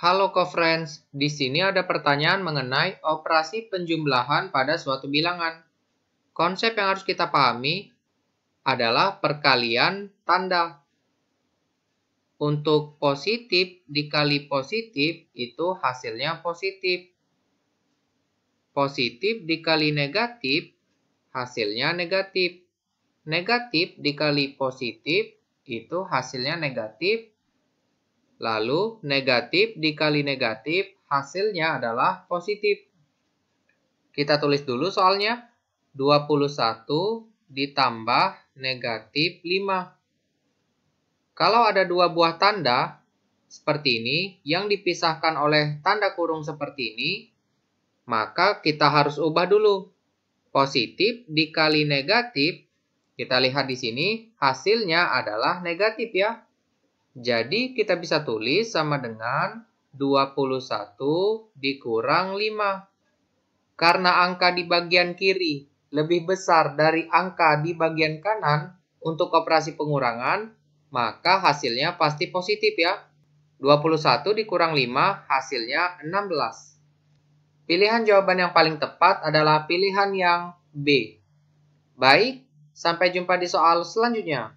Halo co-friends, di sini ada pertanyaan mengenai operasi penjumlahan pada suatu bilangan. Konsep yang harus kita pahami adalah perkalian tanda. Untuk positif dikali positif itu hasilnya positif. Positif dikali negatif hasilnya negatif. Negatif dikali positif itu hasilnya negatif Lalu negatif dikali negatif hasilnya adalah positif. Kita tulis dulu soalnya. 21 ditambah negatif 5. Kalau ada dua buah tanda seperti ini yang dipisahkan oleh tanda kurung seperti ini, maka kita harus ubah dulu. Positif dikali negatif, kita lihat di sini hasilnya adalah negatif ya. Jadi kita bisa tulis sama dengan 21 dikurang 5. Karena angka di bagian kiri lebih besar dari angka di bagian kanan untuk operasi pengurangan, maka hasilnya pasti positif ya. 21 dikurang 5 hasilnya 16. Pilihan jawaban yang paling tepat adalah pilihan yang B. Baik, sampai jumpa di soal selanjutnya.